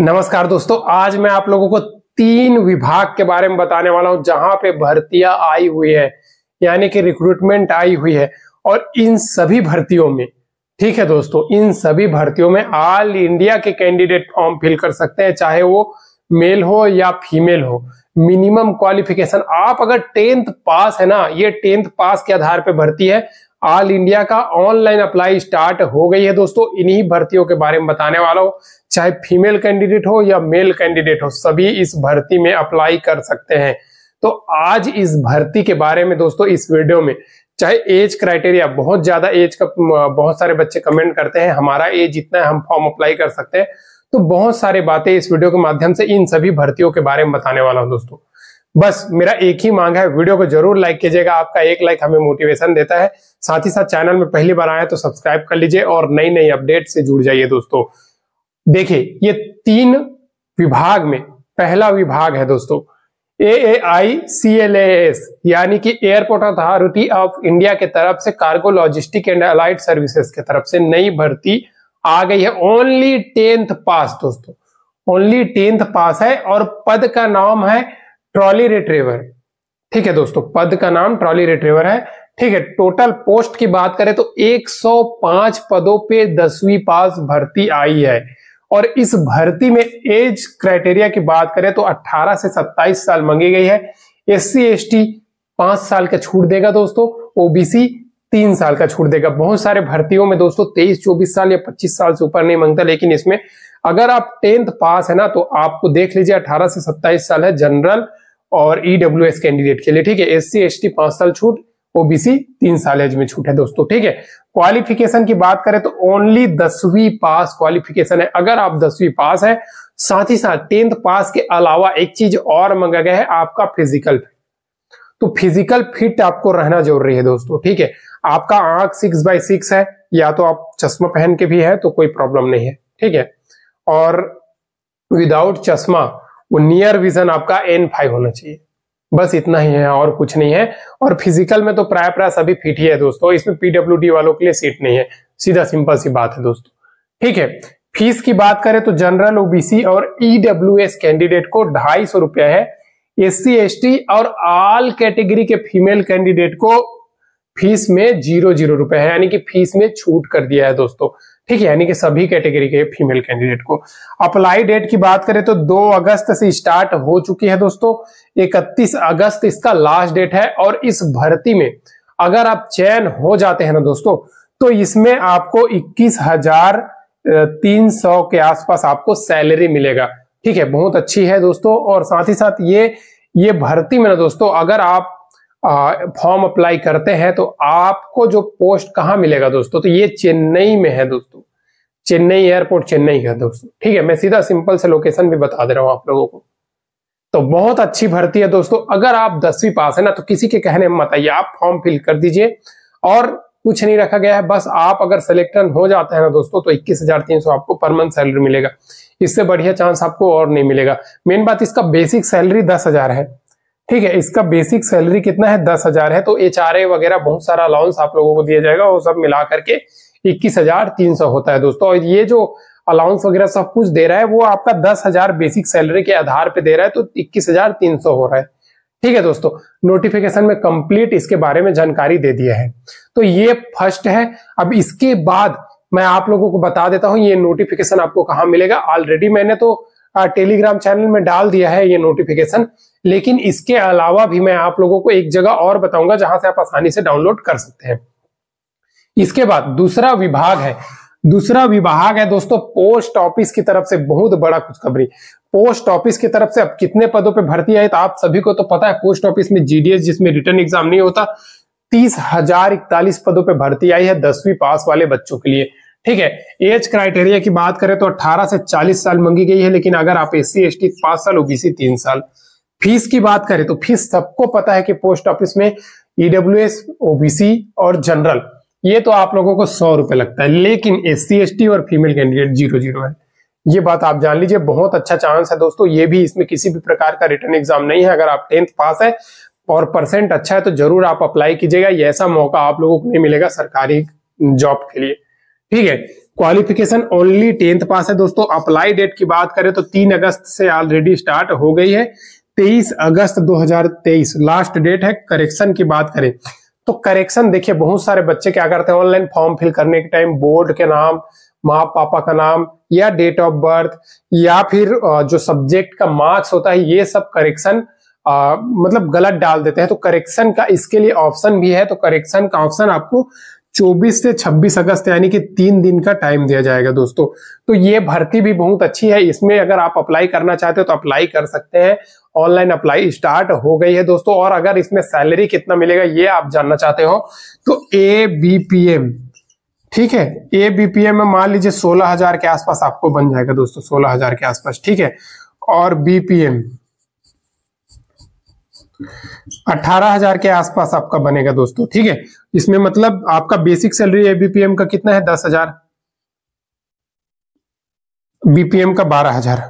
नमस्कार दोस्तों आज मैं आप लोगों को तीन विभाग के बारे में बताने वाला हूं जहां पे भर्तियां आई हुई है यानी कि रिक्रूटमेंट आई हुई है और इन सभी भर्तियों में ठीक है दोस्तों इन सभी भर्तियों में ऑल इंडिया के कैंडिडेट फॉर्म फिल कर सकते हैं चाहे वो मेल हो या फीमेल हो मिनिमम क्वालिफिकेशन आप अगर टेंथ पास है ना ये टेंथ पास के आधार पर भर्ती है ऑल इंडिया का ऑनलाइन अप्लाई स्टार्ट हो गई है दोस्तों इन्हीं भर्तियों के बारे में बताने वाला हूं चाहे फीमेल कैंडिडेट हो या मेल कैंडिडेट हो सभी इस भर्ती में अप्लाई कर सकते हैं तो आज इस भर्ती के बारे में दोस्तों इस वीडियो में चाहे एज क्राइटेरिया बहुत ज्यादा एज का बहुत सारे बच्चे कमेंट करते हैं हमारा एज इतना है हम फॉर्म अप्लाई कर सकते हैं तो बहुत सारे बातें इस वीडियो के माध्यम से इन सभी भर्तियों के बारे में बताने वाला हूं दोस्तों बस मेरा एक ही मांग है वीडियो को जरूर लाइक कीजिएगा आपका एक लाइक हमें मोटिवेशन देता है साथ ही साथ चैनल में पहली बार आए तो सब्सक्राइब कर लीजिए और नई नई अपडेट से जुड़ जाइए दोस्तों देखिए ये तीन विभाग में पहला विभाग है दोस्तों ए ए आई सी एल एस यानी कि एयरपोर्ट अथॉरिटी ऑफ इंडिया के तरफ से cargo logistic and allied services के तरफ से नई भर्ती आ गई है ओनली टेंथ पास दोस्तों ओनली टेंथ पास है और पद का नाम है ट्रॉली रिट्रीवर ठीक है दोस्तों पद का नाम ट्रॉली रिट्रीवर है ठीक है टोटल पोस्ट की बात करें तो 105 पदों पे दसवीं पास भर्ती आई है और इस भर्ती में एज क्राइटेरिया की बात करें तो 18 से 27 साल मांगी गई है एस सी एस टी पांच साल का छूट देगा दोस्तों ओबीसी तीन साल का छूट देगा बहुत सारे भर्तियों में दोस्तों तेईस चौबीस साल या पच्चीस साल से ऊपर नहीं मांगता लेकिन इसमें अगर आप टेंथ पास है ना तो आपको देख लीजिए अठारह से सत्ताईस साल है जनरल और ईडब्ल्यू कैंडिडेट के लिए ठीक है एस सी एस टी पांच साल छूट ओबीसी तीन साल एज में छूट है दोस्तों ठीक है क्वालिफिकेशन की बात करें तो ओनली दसवीं पास क्वालिफिकेशन है अगर आप दसवीं पास है साथ ही साथ टेंथ पास के अलावा एक चीज और मंगा गया है आपका फिजिकल फिट तो फिजिकल फिट आपको रहना जरूरी है दोस्तों ठीक है आपका आंख सिक्स बाय सिक्स है या तो आप चश्मा पहन के भी है तो कोई प्रॉब्लम नहीं है ठीक है और विदाउट चश्मा वो नियर विजन आपका एन फाइव होना चाहिए बस इतना ही है और कुछ नहीं है और फिजिकल में तो प्राय प्राय सभी फिट ही है दोस्तों इसमें पीडब्ल्यू वालों के लिए सीट नहीं है सीधा सिंपल सी बात है दोस्तों ठीक है फीस की बात करें तो जनरल ओबीसी और ईडब्ल्यू e कैंडिडेट को ढाई सौ रुपया है एस सी और ऑल कैटेगरी के फीमेल कैंडिडेट को फीस में जीरो जीरो रुपए है यानी कि फीस में छूट कर दिया है दोस्तों ठीक है यानी कि सभी कैटेगरी के, फीमेल कैंडिडेट को अप्लाई डेट की बात करें तो 2 अगस्त से स्टार्ट हो चुकी है दोस्तों 31 अगस्त इसका लास्ट डेट है और इस भर्ती में अगर आप चयन हो जाते हैं ना दोस्तों तो इसमें आपको इक्कीस हजार तीन सौ के आसपास आपको सैलरी मिलेगा ठीक है बहुत अच्छी है दोस्तों और साथ ही साथ ये ये भर्ती में ना दोस्तों अगर आप फॉर्म अप्लाई करते हैं तो आपको जो पोस्ट कहाँ मिलेगा दोस्तों तो ये चेन्नई में है दोस्तों चेन्नई एयरपोर्ट चेन्नई है दोस्तों ठीक है मैं सीधा सिंपल से लोकेशन भी बता दे रहा हूँ आप लोगों को तो बहुत अच्छी भर्ती है दोस्तों अगर आप दसवीं पास है ना तो किसी के कहने में मत आइए आप फॉर्म फिल कर दीजिए और कुछ नहीं रखा गया है बस आप अगर सिलेक्शन हो जाते हैं ना दोस्तों तो इक्कीस हजार तीन सौ आपको पर मंथ सैलरी मिलेगा इससे बढ़िया चांस आपको और नहीं मिलेगा मेन बात इसका बेसिक सैलरी दस हजार है ठीक है इसका बेसिक सैलरी कितना है दस हजार है तो एच वगैरह बहुत सारा अलाउंस आप लोगों को दिया जाएगा वो सब मिला करके इक्कीस हजार तीन सौ होता है दोस्तों और ये जो अलाउंस वगैरह सब कुछ दे रहा है वो आपका दस हजार बेसिक सैलरी के आधार पे दे रहा है तो इक्कीस हजार तीन सौ हो रहा है ठीक है दोस्तों नोटिफिकेशन में कंप्लीट इसके बारे में जानकारी दे दिया है तो ये फर्स्ट है अब इसके बाद मैं आप लोगों को बता देता हूं ये नोटिफिकेशन आपको कहा मिलेगा ऑलरेडी मैंने तो टेलीग्राम चैनल में डाल दिया है ये नोटिफिकेशन लेकिन इसके अलावा भी मैं आप लोगों को एक जगह और बताऊंगा जहां से आप आसानी से डाउनलोड कर सकते हैं इसके बाद दूसरा विभाग है दूसरा विभाग है दोस्तों पोस्ट ऑफिस की तरफ से बहुत बड़ा खुशखबरी पोस्ट ऑफिस की तरफ से अब कितने पदों पे भर्ती आई तो आप सभी को तो पता है पोस्ट ऑफिस में जीडीएस जिसमें रिटर्न एग्जाम नहीं होता तीस हजार इकतालीस पदों पे भर्ती आई है दसवीं पास वाले बच्चों के लिए ठीक है एज क्राइटेरिया की बात करें तो 18 से 40 साल मांगी गई है लेकिन अगर आप एस सी एस टी पांच साल ओबीसी तीन साल फीस की बात करें तो फीस सबको पता है कि पोस्ट ऑफिस में ईडब्ल्यू एस ओबीसी और जनरल ये तो आप लोगों को सौ रुपए लगता है लेकिन एस सी और फीमेल कैंडिडेट जीरो जीरो है ये बात आप जान लीजिए बहुत अच्छा चांस है दोस्तों ये भी इसमें किसी भी प्रकार का रिटर्न एग्जाम नहीं है अगर आप टेंथ पास है और परसेंट अच्छा है तो जरूर आप अप्लाई कीजिएगा ऐसा मौका आप लोगों को नहीं मिलेगा सरकारी जॉब के लिए ठीक है क्वालिफिकेशन ओनली टेंथ पास है दोस्तों अप्लाई डेट की बात करें तो तीन अगस्त से ऑलरेडी स्टार्ट हो गई है तेईस अगस्त 2023 लास्ट डेट है करेक्शन की बात करें तो करेक्शन देखिए बहुत सारे बच्चे क्या करते हैं ऑनलाइन फॉर्म फिल करने के टाइम बोर्ड के नाम माँ पापा का नाम या डेट ऑफ बर्थ या फिर जो सब्जेक्ट का मार्क्स होता है ये सब करेक्शन मतलब गलत डाल देते हैं तो करेक्शन का इसके लिए ऑप्शन भी है तो करेक्शन का ऑप्शन आपको 24 से 26 अगस्त यानी कि तीन दिन का टाइम दिया जाएगा दोस्तों तो ये भर्ती भी बहुत अच्छी है इसमें अगर आप अप्लाई करना चाहते हो तो अप्लाई कर सकते हैं ऑनलाइन अप्लाई स्टार्ट हो गई है दोस्तों और अगर इसमें सैलरी कितना मिलेगा ये आप जानना चाहते हो तो ए बी पी एम ठीक है ए बी पी एम में मान लीजिए सोलह हजार के आसपास आपको बन जाएगा दोस्तों सोलह हजार के आसपास ठीक है और बीपीएम अठारह हजार के आसपास आपका बनेगा दोस्तों ठीक है इसमें मतलब आपका बेसिक सैलरी एबीपीएम का कितना है दस हजार बीपीएम का बारह हजार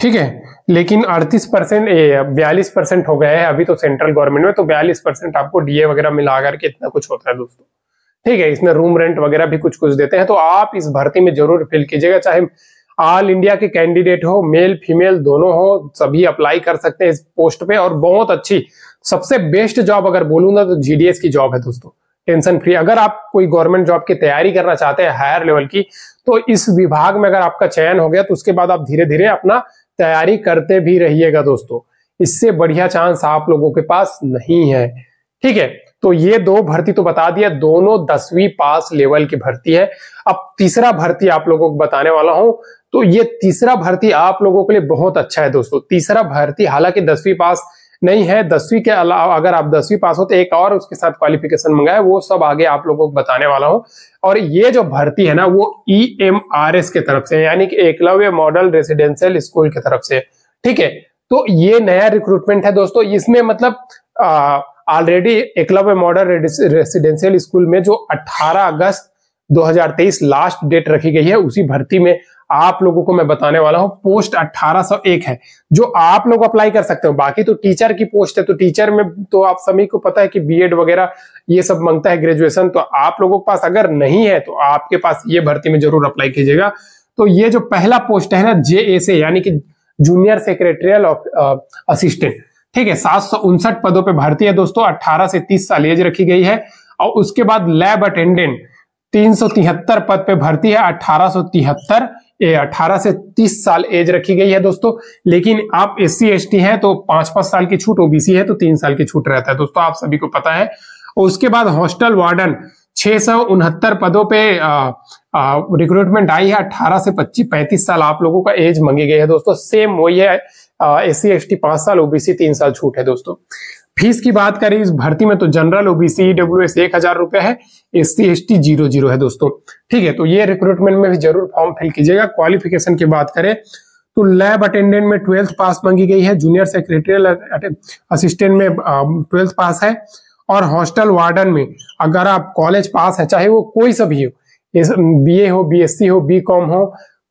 ठीक है लेकिन अड़तीस परसेंट बयालीस परसेंट हो गया है अभी तो सेंट्रल गवर्नमेंट में तो बयालीस परसेंट आपको डीए वगैरह मिला करके इतना कुछ होता है दोस्तों ठीक है इसमें रूम रेंट वगैरह भी कुछ कुछ देते हैं तो आप इस भर्ती में जरूर फिल कीजिएगा चाहे ऑल इंडिया के कैंडिडेट हो मेल फीमेल दोनों हो सभी अप्लाई कर सकते हैं इस पोस्ट पे और बहुत अच्छी सबसे बेस्ट जॉब अगर बोलूँ ना तो जीडीएस की जॉब है दोस्तों टेंशन फ्री अगर आप कोई गवर्नमेंट जॉब की तैयारी करना चाहते हैं हायर लेवल की तो इस विभाग में अगर आपका चयन हो गया तो उसके बाद आप धीरे धीरे अपना तैयारी करते भी रहिएगा दोस्तों इससे बढ़िया चांस आप लोगों के पास नहीं है ठीक है तो ये दो भर्ती तो बता दिया दोनों दसवीं पास लेवल की भर्ती है अब तीसरा भर्ती आप लोगों को बताने वाला हूं तो ये तीसरा भर्ती आप लोगों के लिए बहुत अच्छा है दोस्तों तीसरा भर्ती हालांकि दसवीं पास नहीं है दसवीं के अलावा अगर आप दसवीं पास हो तो एक और उसके साथ क्वालिफिकेशन मंगाए वो सब आगे आप लोगों को बताने वाला हूं और ये जो भर्ती है ना वो ई एम आर एस के तरफ से यानी कि एकलव्य मॉडल रेसिडेंशियल स्कूल की तरफ से ठीक है तो ये नया रिक्रूटमेंट है दोस्तों इसमें मतलब already Eklavya model residential school में जो अठारह अगस्त 2023 लास्ट डेट रखी गई है उसी भर्ती में आप लोगों को मैं बताने वाला हूं पोस्ट 1801 है जो आप लोग अप्लाई कर सकते हो बाकी तो टीचर की पोस्ट है तो टीचर में तो आप सभी को पता है कि बीएड वगैरह ये सब मांगता है ग्रेजुएशन तो आप लोगों के पास अगर नहीं है तो आपके पास ये भर्ती में जरूर अप्लाई कीजिएगा तो ये जो पहला पोस्ट है ना जे ए यानी कि जूनियर सेक्रेटरियल असिस्टेंट ठीक है सात पदों पर भर्ती है दोस्तों अट्ठारह से तीस साल एज रखी गई है और उसके बाद लैब अटेंडेंट तीन पद पर भर्ती है अठारह 18 से 30 साल एज रखी गई है दोस्तों लेकिन आप एस सी एस टी है तो पांच पांच साल की छूट ओबीसी है तो तीन साल की छूट रहता है दोस्तों आप सभी को पता है उसके बाद हॉस्टल वार्डन छह पदों पे रिक्रूटमेंट आई है अठारह से पच्चीस पैंतीस साल आप लोगों का एज मंगी गई है दोस्तों सेम वही है एस सी एस टी पांच साल ओबीसी तीन साल छूट है दोस्तों फीस की बात करें इस भर्ती में तो जनरल ओबीसी ईडब्ल्यू एस एक हजार रुपए है S C S T zero zero है दोस्तों ठीक है तो ये रिक्रूटमेंट में भी जरूर फॉर्म फिल कीजिएगा क्वालिफिकेशन की बात करें तो लैब अटेंडेंट में ट्वेल्थ पास मांगी गई है जूनियर सेक्रेटरियल असिस्टेंट में ट्वेल्थ um, पास है और हॉस्टल वार्डन में अगर आप कॉलेज पास है चाहे वो कोई सा भी हो बी हो बीएससी हो बी हो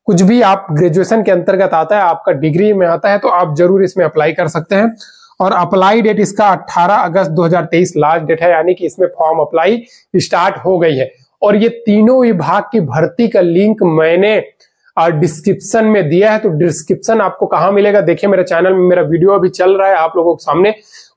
कुछ भी आप ग्रेजुएशन के अंतर्गत आता है आपका डिग्री में आता है तो आप जरूर इसमें अप्लाई कर सकते हैं और अप्लाई डेट इसका 18 अगस्त 2023 लास्ट डेट है यानी कि इसमें फॉर्म अप्लाई स्टार्ट हो गई है और ये तीनों विभाग की भर्ती का लिंक मैंने डिस्क्रिप्शन में दिया है तो डिस्क्रिप्शन आपको कहाँ मिलेगा देखिए मेरे चैनल में मेरा वीडियो अभी चल रहा है आप लोगों के सामने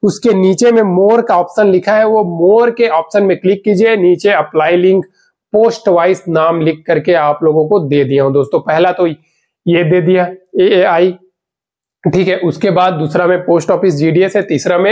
उसके नीचे में मोर का ऑप्शन लिखा है वो मोर के ऑप्शन में क्लिक कीजिए नीचे अप्लाई लिंक पोस्ट वाइज नाम लिख करके आप लोगों को दे दिया हूं दोस्तों पहला तो ये दे दिया ए आई ठीक है उसके बाद दूसरा में पोस्ट ऑफिस जीडीएस है तीसरा में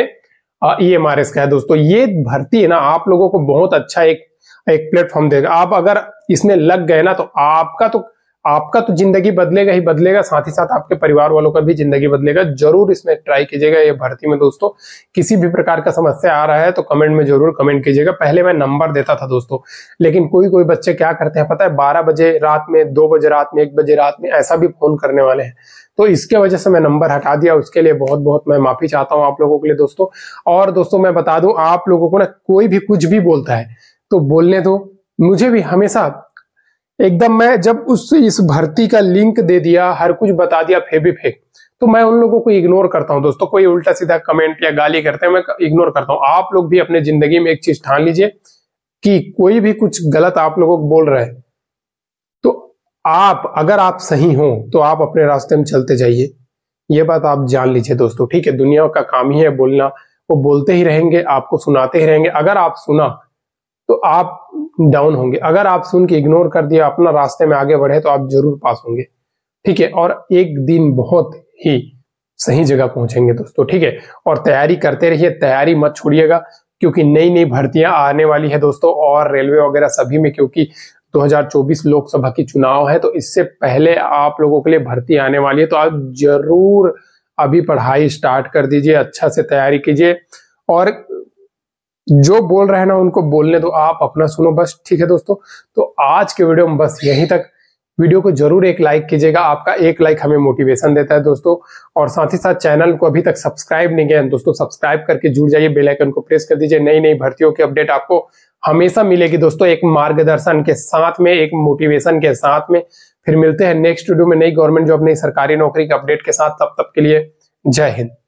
ई एम आर एस का है दोस्तों ये भर्ती है ना आप लोगों को बहुत अच्छा एक एक प्लेटफॉर्म देगा आप अगर इसमें लग गए ना तो आपका तो आपका तो जिंदगी बदलेगा ही बदलेगा साथ ही साथ आपके परिवार वालों का भी जिंदगी बदलेगा जरूर इसमें ट्राई कीजिएगा ये भर्ती में दोस्तों किसी भी प्रकार का समस्या आ रहा है तो कमेंट में जरूर कमेंट कीजिएगा पहले मैं नंबर देता था दोस्तों लेकिन कोई कोई बच्चे क्या करते हैं पता है बारह बजे रात में दो बजे रात में एक बजे रात में ऐसा भी फोन करने वाले हैं तो इसके वजह से मैं नंबर हटा दिया उसके लिए बहुत बहुत मैं माफी चाहता हूँ आप लोगों के लिए दोस्तों और दोस्तों मैं बता दू आप लोगों को ना कोई भी कुछ भी बोलता है तो बोलने दो मुझे भी हमेशा एकदम मैं जब उस इस भर्ती का लिंक दे दिया हर कुछ बता दिया फेबी फेक तो मैं उन लोगों को इग्नोर करता हूँ दोस्तों कोई उल्टा सीधा कमेंट या गाली करते हैं मैं इग्नोर करता हूँ आप लोग भी अपने जिंदगी में एक चीज ठान लीजिए कि कोई भी कुछ गलत आप लोगों को बोल रहा है तो आप अगर आप सही हो तो आप अपने रास्ते में चलते जाइए ये बात आप जान लीजिए दोस्तों ठीक है दुनिया का काम ही है बोलना वो बोलते ही रहेंगे आपको सुनाते ही रहेंगे अगर आप सुना तो आप डाउन होंगे अगर आप सुन के इग्नोर कर दिया अपना रास्ते में आगे बढ़े तो आप जरूर पास होंगे ठीक है और एक दिन बहुत ही सही जगह पहुंचेंगे दोस्तों ठीक है और तैयारी करते रहिए तैयारी मत छोड़िएगा क्योंकि नई नई भर्तियां आने वाली है दोस्तों और रेलवे वगैरह सभी में क्योंकि 2024 लोकसभा की चुनाव है तो इससे पहले आप लोगों के लिए भर्ती आने वाली है तो आप जरूर अभी पढ़ाई स्टार्ट कर दीजिए अच्छा से तैयारी कीजिए और जो बोल रहे हैं ना उनको बोलने दो आप अपना सुनो बस ठीक है दोस्तों तो आज के वीडियो में बस यहीं तक वीडियो को जरूर एक लाइक कीजिएगा आपका एक लाइक हमें मोटिवेशन देता है दोस्तों और साथ ही साथ चैनल को अभी तक सब्सक्राइब नहीं किया दोस्तों सब्सक्राइब करके जुड़ जाइए बेल आइकन को प्रेस कर दीजिए नई नई भर्तियों की अपडेट आपको हमेशा मिलेगी दोस्तों एक मार्गदर्शन के साथ में एक मोटिवेशन के साथ में फिर मिलते हैं नेक्स्ट वीडियो में नई गवर्नमेंट जॉब नई सरकारी नौकरी के अपडेट के साथ तब तक के लिए जय हिंद